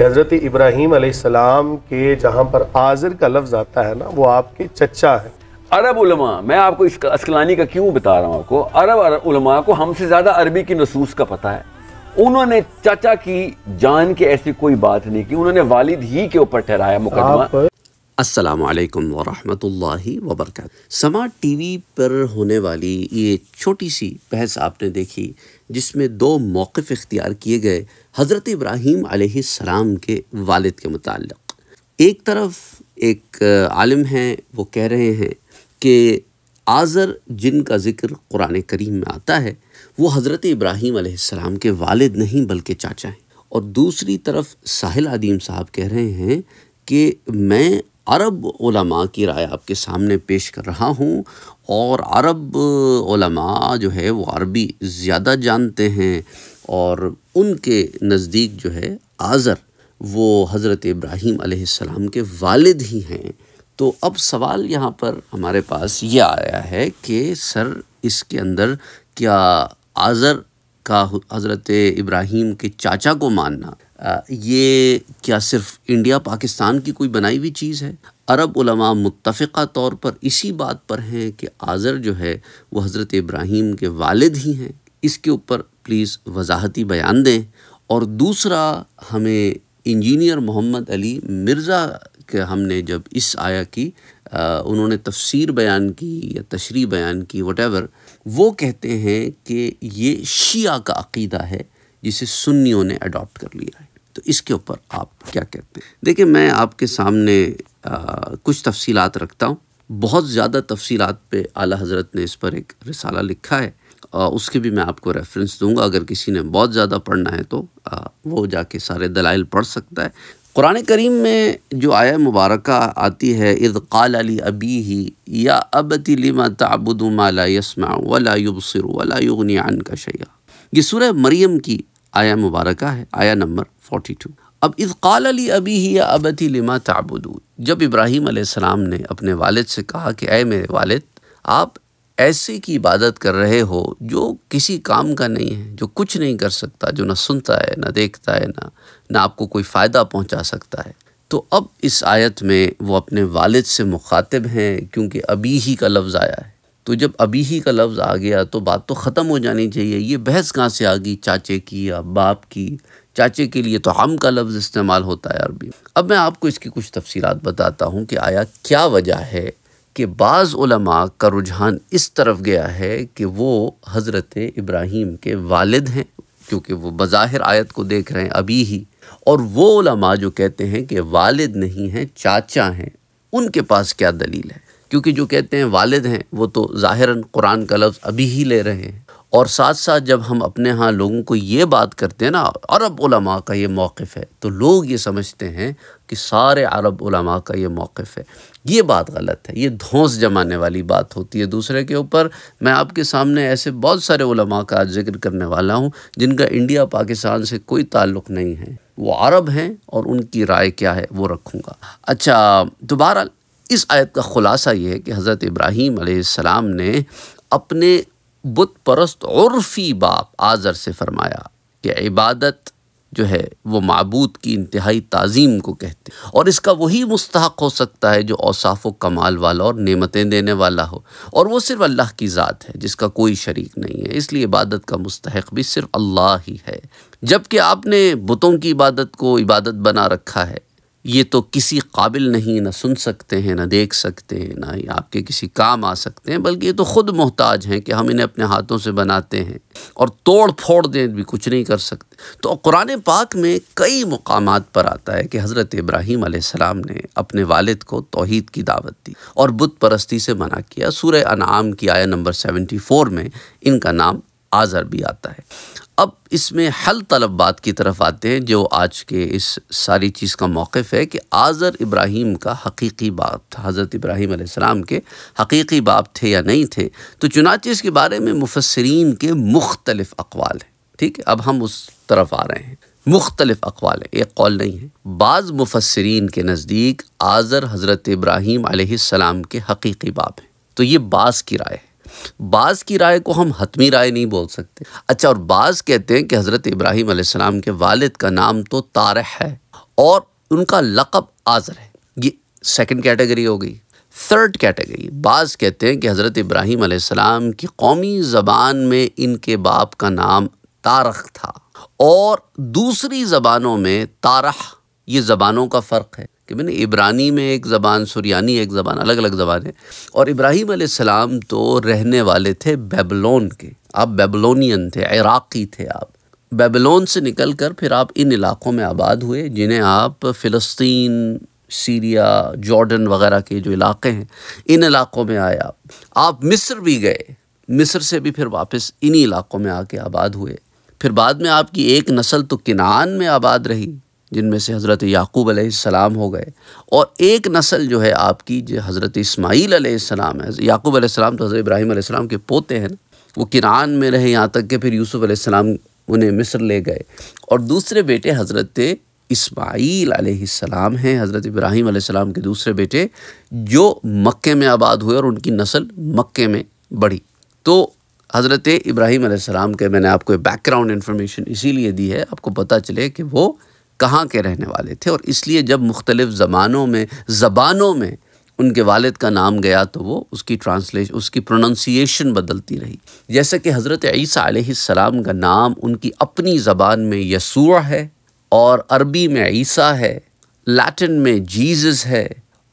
हज़रत इब्राहीम आसमाम के जहाँ पर आज़र का लफ्ज़ आता है ना वो आपके चचा है अरब उलमा मैं आपको इस असकलानी का क्यों बता रहा हूँ आपको अरब उलमा को हमसे ज़्यादा अरबी की नसूस का पता है उन्होंने चाचा की जान के ऐसी कोई बात नहीं की उन्होंने वालिद ही के ऊपर ठहराया मुकदमा असलकम वरहमतुल्लाहि वबरक समाज टीवी पर होने वाली ये छोटी सी बहस आपने देखी जिसमें दो मौक़ इख्तियार किए गए हज़रत इब्राहीम सलाम के वालद के मतलब एक तरफ एक आलम हैं वो कह रहे हैं कि आज़र जिनका ज़िक्र कुरान करीम में आता है वो हज़रत इब्राहीम सलाम के वालद नहीं बल्कि चाचा हैं और दूसरी तरफ साहिल आदीम साहब कह रहे हैं कि मैं अरब ओलमा की राय आपके सामने पेश कर रहा हूँ और अरब ओलमा जो है वो अरबी ज़्यादा जानते हैं और उनके नज़दीक जो है आज़र वो हज़रत इब्राहीम अलैहिस्सलाम के वालिद ही हैं तो अब सवाल यहाँ पर हमारे पास ये आया है कि सर इसके अंदर क्या आज़र का हज़रत इब्राहीम के चाचा को मानना ये क्या सिर्फ इंडिया पाकिस्तान की कोई बनाई हुई चीज़ है अरब उलमा मुतफ़ा तौर पर इसी बात पर हैं कि आज़र जो है वो हज़रत इब्राहीम के वालिद ही हैं इसके ऊपर प्लीज़ वजाहती बयान दें और दूसरा हमें इंजीनियर मोहम्मद अली मिर्ज़ा के हमने जब इस आया की आ, उन्होंने तफसीर बयान की या तशरी बयान की वट वो कहते हैं कि ये शिया का अकीदा है जिसे सुन्नियों ने अडॉप्ट कर लिया है तो इसके ऊपर आप क्या कहते हैं देखिए मैं आपके सामने आ, कुछ तफसीलात रखता हूँ बहुत ज़्यादा तफसीलात पे आला हज़रत ने इस पर एक रिसाला लिखा है आ, उसके भी मैं आपको रेफरेंस दूंगा अगर किसी ने बहुत ज़्यादा पढ़ना है तो आ, वो जाके सारे दलाइल पढ़ सकता है कुरान करीम में जो आया मुबारक आती है इद कल अली अबी ही या अब तिलिमा ताबुदमा यसमा वला का शैया ये सूरह मरियम की आया मुबारक है आया नंबर फोर्टी टू अब इस काल अली अबी ही या अबी लिमा ताबुदू जब इब्राहिम आसमाम ने अपने वालद से कहा कि अय मेरे वालद आप ऐसे की इबादत कर रहे हो जो किसी काम का नहीं है जो कुछ नहीं कर सकता जो ना सुनता है ना देखता है ना ना आपको कोई फ़ायदा पहुंचा सकता है तो अब इस आयत में वो अपने वालिद से मुखातिब हैं क्योंकि अभी ही का लफ्ज़ आया है तो जब अभी ही का लफ्ज़ आ गया तो बात तो ख़त्म हो जानी चाहिए ये बहस कहाँ से आ गई चाचे की या बाप की चाचे के लिए तो हम का लफ्ज़ इस्तेमाल होता है अरबी अब मैं आपको इसकी कुछ तफसीत बताता हूँ कि आया क्या वजह है कि बाज़ का रुझान इस तरफ गया है कि वो हज़रत इब्राहिम के वालद हैं क्योंकि वो बज़ाहिर आयत को देख रहे हैं अभी ही और वो जो कहते हैं कि वालद नहीं हैं चाचा हैं उनके पास क्या दलील है क्योंकि जो कहते हैं वालिद हैं वो तो ज़ाहिरन कुरान का लफ्ज़ अभी ही ले रहे हैं और साथ साथ जब हम अपने यहाँ लोगों को ये बात करते हैं ना अरब उलमा का ये मौक़ है तो लोग ये समझते हैं कि सारे अरब उलमा का ये मौक़ है ये बात गलत है ये धौंस जमाने वाली बात होती है दूसरे के ऊपर मैं आपके सामने ऐसे बहुत सारे उलमा का जिक्र करने वाला हूँ जिनका इंडिया पाकिस्तान से कोई ताल्लुक़ नहीं है वो अरब हैं और उनकी राय क्या है वो रखूँगा अच्छा दोबारा तो इस आयत का ख़ुलासा ये है कि हज़रत इब्राहीम आसमाम ने अपने बुत परस्त औरफ़ी बाप आज़र से फरमाया कि इबादत जो है वो मबूद की इंतहाई तज़ीम को कहते हैं और इसका वही मुस्तक हो सकता है जो औसाफ़ व कमाल वाला और नेमतें देने वाला हो और वो सिर्फ अल्लाह की ज़ात है जिसका कोई शरीक नहीं है इसलिए इबादत का मुस्तक भी सिर्फ अल्लाह ही है जबकि आपने बुतों की इबादत को इबादत बना रखा है ये तो किसी काबिल नहीं ना सुन सकते हैं ना देख सकते हैं ना ही आपके किसी काम आ सकते हैं बल्कि ये तो ख़ुद मोहताज हैं कि हम इन्हें अपने हाथों से बनाते हैं और तोड़ फोड़ दें भी कुछ नहीं कर सकते तो कुरान पाक में कई मकाम पर आता है कि हज़रत इब्राहीम आसमाम ने अपने वालद को तोहद की दावत दी और बुत परस्ती से मना किया सूर्य अनाम की आया नंबर सेवेंटी फोर में इनका नाम आज़र भी आता है अब इसमें हल तलब बात की तरफ आते हैं जो आज के इस सारी चीज़ का मौक़ है कि आज़र इब्राहीम का हकीकी बाप था हज़रत इब्राहिम आसमाम के हकीकी बाप थे या नहीं थे तो चुनाचे इसके बारे में मुफसरीन के मुख्तलफ़ अकवाल हैं ठीक है अब हम उस तरफ आ रहे हैं मुख्तलिफ अकवाल है एक कौल नहीं है बाज़ मुफसरीन के नज़दीक आज़र हज़रत इब्राहिम सलाम के हकीकी बाप हैं तो ये बास की राय है बाज़ की राय को हम हतमी राय नहीं बोल सकते अच्छा और बाज़ कहते हैं कि हज़रत इब्राहिम आसमाम के वालिद का नाम तो तारह है और उनका लक़ब आज़र है ये सेकंड कैटेगरी हो गई थर्ड कैटेगरी बाज़ कहते हैं कि हज़रत इब्राहिम आसमाम की कौमी ज़बान में इनके बाप का नाम तारख था और दूसरी ज़बानों में तारह ये ज़बानों का फ़र्क है कि मैंने इब्रानी में एक ज़बान सुरियानी एक ज़बान अलग अलग ज़बान है और इब्राहिम आसमाम तो रहने वाले थे बेबलोन के आप बेबलोनियन थे इराक़ी थे आप बेबलोन से निकल कर फिर आप इन इलाक़ों में आबाद हुए जिन्हें आप फ़लस्तीन सीरिया जॉर्डन वगैरह के जो इलाक़े हैं इन इलाक़ों में आए आप आप मिस्र भी गए मिस्र से भी फिर वापस इन्हीं इलाक़ों में आके आबाद हुए फिर बाद में आपकी एक नस्ल तो किनान में आबाद रही जिनमें से हज़रत याकूब सलाम हो गए और एक नस्ल जो है आपकी जो हज़रत इस्माईल सलाम है याकूब सलाम तो हज़रत इब्राहिम सलाम के पोते हैं वो किरान में रहे यहाँ तक कि फिर यूसुफ़ सलाम उन्हें मिस्र ले गए और दूसरे बेटे हज़रत इसमाईल सलाम हैं हज़रत इब्राहिम सलाम के दूसरे बेटे जो मक्के में आबाद हुए और उनकी नस्ल मक्के में बढ़ी तो हज़रत इब्राहिम सलाम के मैंने आपको बैकग्राउंड इन्फॉर्मेशन इसीलिए दी है आपको पता चले कि वो कहाँ के रहने वाले थे और इसलिए जब मुख्तलिफ़ ज़मानों में ज़बानों में उनके वालिद का नाम गया तो वो उसकी ट्रांसलेशन उसकी प्रोनाउंसिएशन बदलती रही जैसे कि हज़रत ईसा सलाम का नाम उनकी अपनी ज़बान में यसूआ है और अरबी में ईसा है लैटिन में जीसस है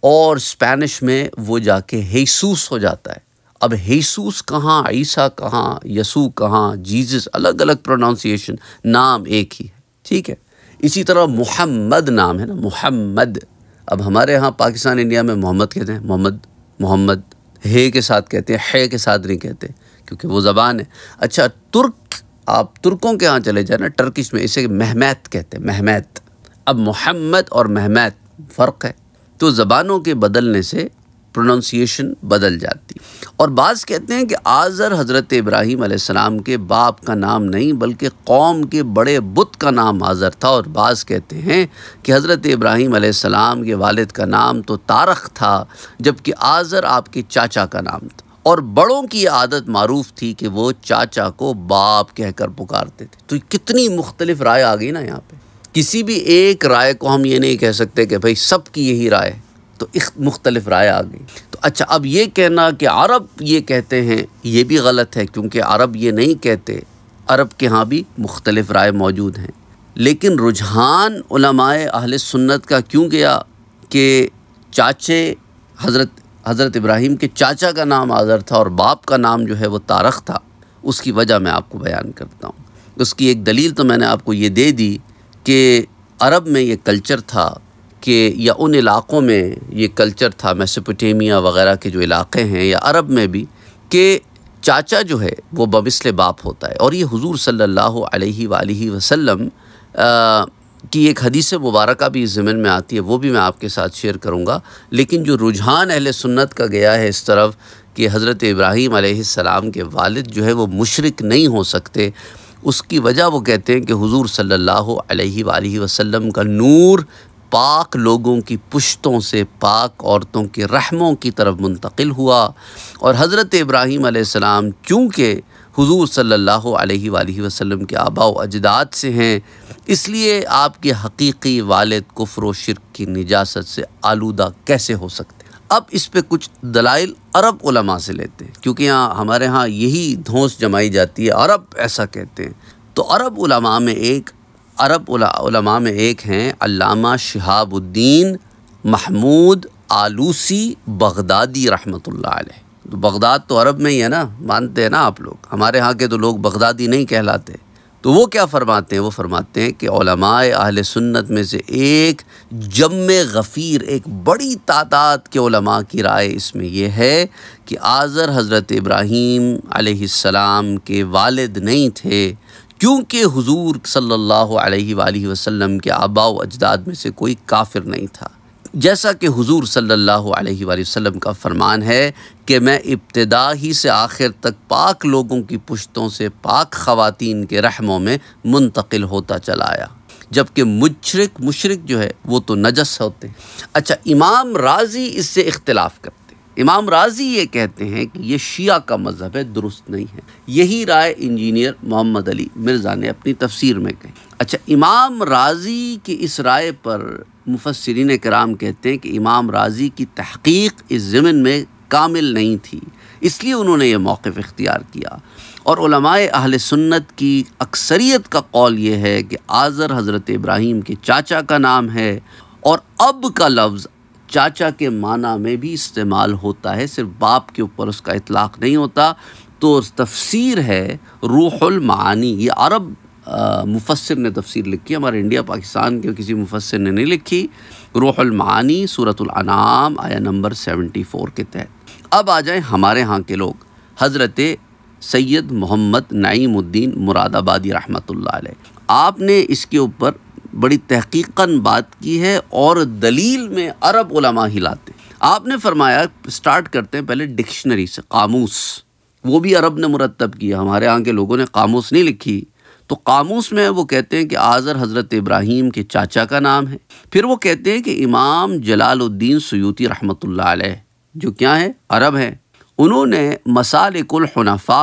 और स्पेनिश में वो जाके हेसूस हो जाता है अब हेसूस कहाँ ईसा कहाँ यसू कहाँ जीसस अलग अलग प्रोनाउंसिएशन नाम एक ही है ठीक है इसी तरह मोहम्मद नाम है ना मोहम्मद अब हमारे यहाँ पाकिस्तान इंडिया में मोहम्मद कहते हैं मोहम्मद मोहम्मद हे के साथ कहते हैं हे के साथ नहीं कहते क्योंकि वो ज़बान है अच्छा तुर्क आप तुर्कों के यहाँ चले जाए ना टर्किश में इसे महमैत कहते हैं महमैत अब मोहम्मद और महमैत फ़र्क है तो ज़बानों के बदलने से प्रोनाउंसिएशन बदल जाती और बाज़ कहते हैं कि आज़र हज़रत इब्राहीम आसमाम के बाप का नाम नहीं बल्कि कौम के बड़े बुत का नाम आज़र था और बाज़ कहते हैं कि हज़रत इब्राहिम आसमाम के वालिद का नाम तो तारक था जबकि आज़र आपके चाचा का नाम था और बड़ों की आदत मारूफ थी कि वो चाचा को बाप कहकर पुकारते थे तो कितनी मुख्तलिफ राय आ गई ना यहाँ पर किसी भी एक राय को हम ये नहीं कह सकते कि भाई सबकी यही राय है तो मुख्तलिफ राय आ गई तो अच्छा अब ये कहना कि अरब ये कहते हैं ये भी गलत है क्योंकि अरब ये नहीं कहते अरब के यहाँ भी मुख्तलिफ राय मौजूद हैं लेकिन रुझान उलमाए अहल सुन्नत का क्यों गया कि चाचे हज़रत हज़रत इब्राहिम के चाचा का नाम आज़र था और बाप का नाम जो है वो तारक था उसकी वजह मैं आपको बयान करता हूँ उसकी एक दलील तो मैंने आपको ये दे दी कि अरब में ये कल्चर था के या उन इलाक़ों में ये कल्चर था मेसोपोटामिया वगैरह के जो इलाक़े हैं या अरब में भी कि चाचा जो है वो बबिसल बाप होता है और ये हुजूर सल्लल्लाहु अलैहि वसल्लम की एक हदीस मुबारक भी इस ज़मन में आती है वो भी मैं आपके साथ शेयर करूँगा लेकिन जो रुझान अहल सुन्नत का गया है इस तरफ कि हज़रत इब्राहीम आसमाम के वालिद जो है वो मुशरक नहीं हो सकते उसकी वजह वो कहते हैं कि हुजूर सल्लल्लाहु अलैहि वसल्लम का नूर पाक लोगों की पुश्तों से पाक औरतों के रहमों की तरफ मुंतकिल हुआ और हज़रत इब्राहीम आसमाम चूँकि हुजूर सल्लल्लाहु अलैहि वसल्लम के आबा अजदाद से हैं इसलिए आपके हकीकी वालद कुफ्र शिरक की निजात से आलूदा कैसे हो सकते अब इस पर कुछ दलाइल अरब उलमा से लेते हैं क्योंकि यहाँ हमारे यहाँ यही धौंस जमाई जाती है अरब ऐसा कहते हैं तो अरब उलमा में एक अरब उलमा में एक हैं अल्लामा शहाबुद्दीन महमूद आलूसी बगदादी रहमतुल्लाह तो बगदाद तो अरब में ही है ना मानते हैं ना आप लोग हमारे यहाँ के तो लोग बगदादी नहीं कहलाते तो वो क्या फरमाते हैं वो फरमाते हैं कि अहल सुन्नत में से एक जम गफ़ीर एक बड़ी तादाद के उलमा की राय इसमें यह है कि आज़र हज़रत इब्राहीम आसमाम के वालिद नहीं थे क्योंकि हुजूर सल्लल्लाहु अलैहि वसल्लम के आबाव अजदाद में से कोई काफिर नहीं था जैसा कि हुजूर सल्लल्लाहु अलैहि वसल्लम का फरमान है कि मैं इब्तदा ही से आखिर तक पाक लोगों की पुश्तों से पाक ख़वातीन के रहमों में मुंतकिल होता चला आया जबकि मुशरक मुशरक जो है वो तो नजस होते हैं अच्छा इमाम राजी इससे इख्तलाफ करते इमाम राजी ये कहते हैं कि ये शिया का मज़हब है दुरुस्त नहीं है यही राय इंजीनियर मोहम्मद अली मिर्ज़ा ने अपनी तफसीर में कही अच्छा इमाम राजी के इस राय पर मुफसरीन कराम कहते हैं कि इमाम राजी की तहकीक इस ज़मन में कामिल नहीं थी इसलिए उन्होंने ये मौक़ इख्तियार किया और अहल सुन्नत की अक्सरियत का कौल ये है कि आज़र हज़रत इब्राहिम के चाचा का नाम है और अब का लफ्ज़ चाचा के माना में भी इस्तेमाल होता है सिर्फ बाप के ऊपर उसका इतलाक़ नहीं होता तो तफसीर है रूहुल मानी ये अरब मुफसर ने तफसीर लिखी हमारे इंडिया पाकिस्तान के किसी मुफसर ने नहीं लिखी रूहुल मानी अनाम आया नंबर सेवेंटी फोर के तहत अब आ जाए हमारे यहाँ के लोग हज़रत सैयद मोहम्मद नईमुद्दीन मुरादाबादी रहमत आपने इसके ऊपर बड़ी तहकीकन बात की है और दलील में अरब उलमा ही लाते आपने फरमाया स्टार्ट करते हैं पहले डिक्शनरी से कामूस वो भी अरब ने मुरतब किया हमारे यहाँ के लोगों ने कामूस नहीं लिखी तो कामूस में वो कहते हैं कि आज़र हज़रत इब्राहिम के चाचा का नाम है फिर वो कहते हैं कि इमाम जलालुद्दीन सयूती रहमतुल्लाह जो क्या है अरब हैं उन्होंने मसालिकुल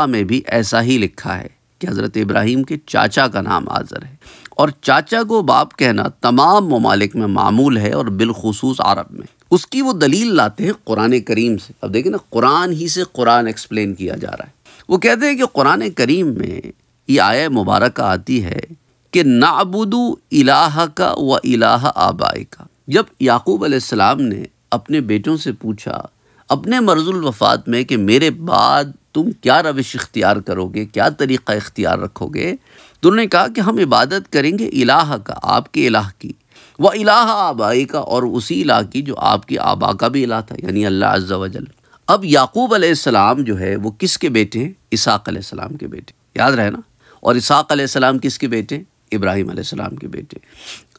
में भी ऐसा ही लिखा है कि हज़रत इब्राहिम के चाचा का नाम आज़र है और चाचा को बाप कहना तमाम ममालिक में मामूल है और बिलखसूस अरब में उसकी वो दलील लाते हैं कुरान करीम से अब देखिए ना कुरान ही से कुरान एक्सप्लेन किया जा रहा है वो कहते हैं कि कुरान करीम में ये आय मुबारक आती है कि नाबुदू इलाह का व इलाह आबाई का जब याकूब आलाम ने अपने बेटों से पूछा अपने मर्जुल वफात में कि मेरे बाद तुम क्या रविश इख्तियार करोगे क्या तरीक़ा इख्तियार रखोगे तो उन्होंने कहा कि हम इबादत करेंगे इलाह का आपके इलाह की व इलाह आबाई का और उसी इलाह की जो आपकी आबा का भी इलाह था यानी अल्लाह अज्जा वजल अब याकूब सलाम जो है वो किसके बेटे हैं इसाक के बेटे याद रहे ना और इसाक सलाम किसके बेटे इब्राहिम सलाम के बेटे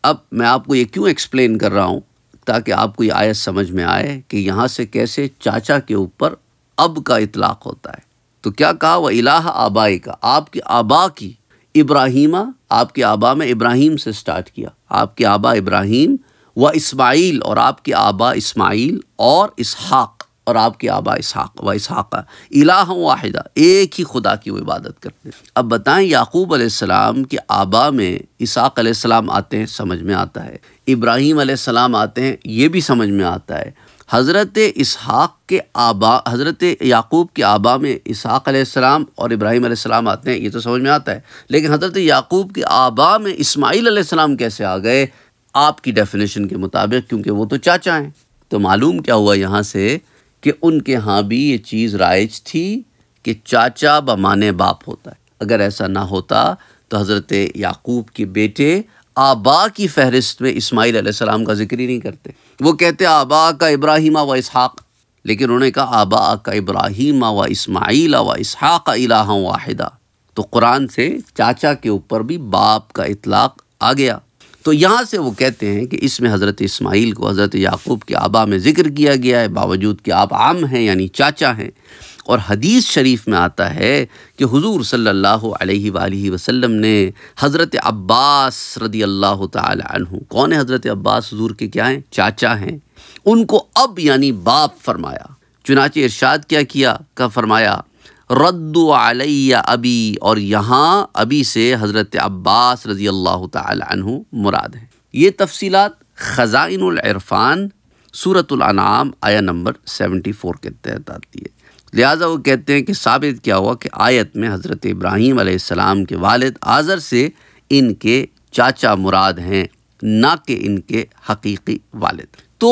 अब मैं आपको ये क्यों एक्सप्लेन कर रहा हूँ ताकि आपको ये आयत समझ में आए कि यहाँ से कैसे चाचा के ऊपर अब का इतलाक़ होता है तो क्या कहा वह इलाह आबाई का आपके आबा की इब्राहिमा आपके आबा में इब्राहिम से स्टार्ट किया आपके आबा इब्राहिम व इस्माइल और आपके आबा इस्माइल और इसहाक और आपके आबा इसहाक व इसहाक़ा इलाह वाहिदा एक ही खुदा की वो इबादत करते हैं अब बताएं याकूब अलैहिस्सलाम के आबा में इसहाक अलैहिस्सलाम आते हैं समझ में आता है इब्राहिम अलैहिस्सलाम आते हैं ये भी समझ में आता है हज़रत इसहाक़ के आबा हज़रत याकूब के आबा में इसहाक़्लाम और इब्राहिम आसमाम आते हैं ये तो समझ में आता है लेकिन हज़रत याकूब के आबा में इसमाईलम कैसे आ गए आपकी डेफिनेशन के मुताबिक क्योंकि वो तो चाचा हैं तो मालूम क्या हुआ यहाँ से कि उनके यहाँ भी ये चीज़ राइज थी कि चाचा बमाने बाप होता है अगर ऐसा ना होता तो हज़रत याकूब के बेटे आबा की फहरिस्त में इस्माईल सलाम का जिक्र ही नहीं करते वो कहते आबा का इब्राहिमा व इसहाक़ लेकिन उन्होंने कहा आबा का इब्राहिम व इसमाइल व इसहाक़ इलाहा वाहिदा तो कुरान से चाचा के ऊपर भी बाप का इतलाक़ आ गया तो यहाँ से वो कहते हैं कि इसमें हज़रत इस्माइल को हज़रत याकूब के आबा में ज़िक्र किया गया है बावजूद कि आप आम हैं यानी चाचा हैं और हदीस शरीफ में आता है कि हुजूर सल्लल्लाहु अलैहि वालैहि वसल्लम ने हज़रत अब्बास रदी अल्लाह तु कौन है हज़रत अब्बास हुजूर के क्या हैं चाचा हैं उनको अब यानी बाप फरमाया चुनाच इरशाद क्या किया का फरमाया रद्दु अलैया अबी और यहाँ अबी से हज़रत अब्बास रजी अल्लाह तहु मुराद है ये तफसीत ख़ज़ाइन अनाम आया नंबर सेवेंटी फोर के तहत आती है लिहाजा वो कहते हैं कि साबित क्या हुआ कि आयत में हज़रत इब्राहीम आसमाम के वाल आज़र से इनके चाचा मुराद हैं ना कि इनके हकीकी वाल तो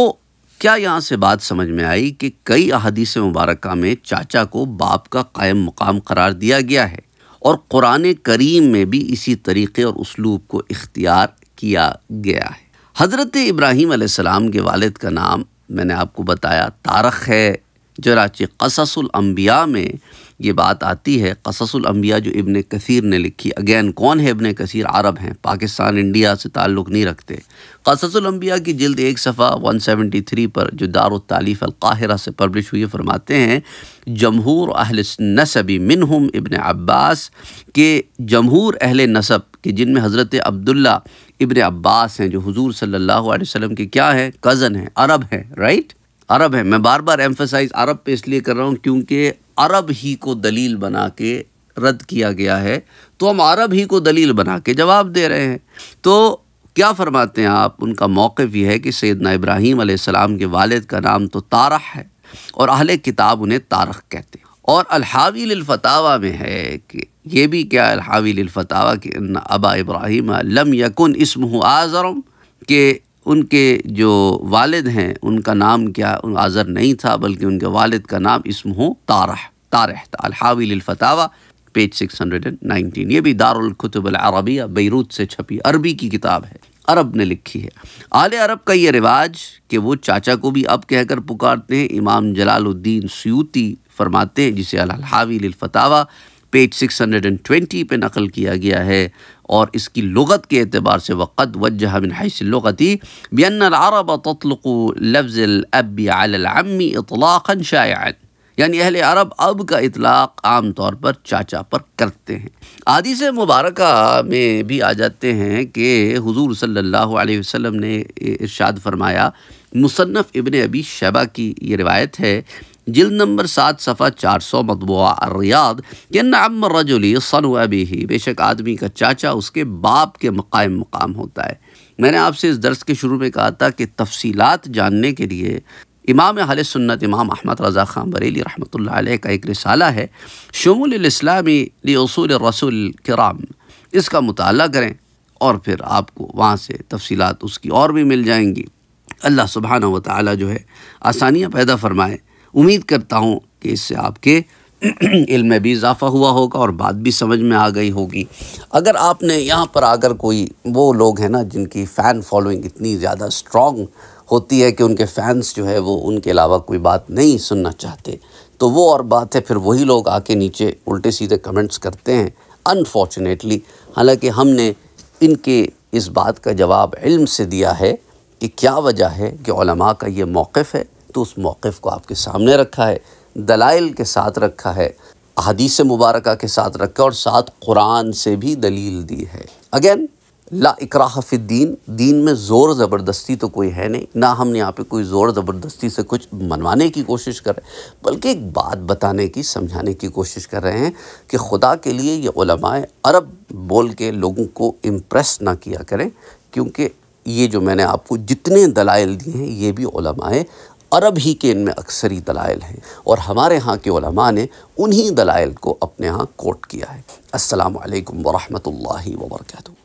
क्या यहाँ से बात समझ में आई कि कई अहदीस मुबारक में चाचा को बाप का कायम मुकाम करार दिया गया है और क़ुरान करीम में भी इसी तरीक़े और उसलूब को इख्तियार किया गया है हज़रत इब्राहीम आसमाम के वालिद का नाम मैंने आपको बताया तारख है जराच कससलम्बिया में ये बात आती है कससलम्बिया जो इबन कसीर ने लिखी अगेन कौन है इबन कसीर अरब हैं पाकिस्तान इंडिया से ताल्लुक़ नहीं रखते कससलम्बिया की जल्द एक सफ़ा 173 पर जो दारतालीफ़ अलकाहिरा से पब्लिश हुई फरमाते हैं जमहूर अहल नसबी मिनहम इबन अब्बास के जमहूर अहल नसब के जिनमें हज़रत अब्दुल्ला इबन अब्बास हैं जो हुजूर सल्लल्लाहु अलैहि वसल्लम के क्या हैं कज़न हैं अरब हैं राइट अरब हैं मैं बार बार एम्फोसाइज अरब पे इसलिए कर रहा हूँ क्योंकि अरब ही को दलील बना के रद्द किया गया है तो हम अरब ही को दलील बना के जवाब दे रहे हैं तो क्या फरमाते हैं आप उनका मौक़ यह है कि सैदना इब्राहीम के वालद का नाम तो तारह है और अहल किताब उन्हें तारख कहते हैं और अलहावी लफतावा में है कि ये भी क्या हावी के अबा इब्राहिम लम यकुन इसम आज़रम के उनके जो वालिद हैं उनका नाम क्या आज़र नहीं था बल्कि उनके वालिद का नाम इसम हो तारह तारह अलहावी page six hundred and nineteen ये भी दारकतब अरबिया बैरूत से छपी अरबी की किताब है अरब ने लिखी है आल अरब का ये रिवाज कि वो चाचा को भी अब कहकर पुकारते हैं इमाम जलालुद्दीन सयूती फरमाते हैं जिसे अलहावी पेज 620 पे नकल किया गया है और इसकी लगत के अतबार से वक़्त वजह बिन हैसी बियन अरब ततलक़ लफ्ज़ इतलाक़न शायान यानी अहले अरब अब का इतलाक़ आम तौर पर चाचा पर करते हैं आदि से मुबारक में भी आ जाते हैं कि हुजूर सल्लल्लाहु अलैहि वसल्लम ने इरशाद फरमाया मुसन्फ़ इब्ने अबी शबा की ये रिवायत है जिल नंबर सात सफ़ा चार सौ मतबूा अरियाद के नाम रजुली सन अबी ही बेशक आदमी का चाचा उसके बाप के मकायम मकाम होता है मैंने आपसे इस दर्स के शुरू में कहा था कि तफसीलात जानने के लिए इमाम हल सुन्नत इमाम अहमद रज़ा खान बरेली रहमत का एक रिसाला है शमुलस्लामी रसूल रसूल कराम इसका मुताल करें और फिर आपको वहाँ से तफसीत उसकी और भी मिल जाएंगी अल्लाह सुबहाना वाली जो है आसानियाँ पैदा फ़रमाएँ उम्मीद करता हूँ कि इससे आपके इल में भी इजाफ़ा हुआ होगा और बात भी समझ में आ गई होगी अगर आपने यहाँ पर आकर कोई वो लोग हैं ना जिनकी फ़ैन फॉलोइंग इतनी ज़्यादा स्ट्रॉन्ग होती है कि उनके फ़ैन्स जो है वो उनके अलावा कोई बात नहीं सुनना चाहते तो वो और बात है फिर वही लोग आके नीचे उल्टे सीधे कमेंट्स करते हैं अनफॉर्चुनेटली हालांकि हमने इनके इस बात का जवाब इल्म से दिया है कि क्या वजह है कि का ये मौक़ है तो उस मौक़ को आपके सामने रखा है दलाइल के साथ रखा है अदीस मुबारक के साथ रखा और साथ कुरान से भी दलील दी है अगेन ला इकराफ़ीन दीन में ज़ोर ज़बरदस्ती तो कोई है नहीं ना हम यहाँ पे कोई ज़ोर ज़बरदस्ती से कुछ मनवाने की कोशिश कर रहे बल्कि एक बात बताने की समझाने की कोशिश कर रहे हैं कि खुदा के लिए ये यहमाए अरब बोल के लोगों को इम्प्रेस ना किया करें क्योंकि ये जो मैंने आपको जितने दलाइल दिए हैं ये भी अरब ही के इनमें अक्सरी दलाइल हैं और हमारे यहाँ के उलमा ने उन्हीं दलाइल को अपने यहाँ कोट किया है असलकम वरहमल वर्कू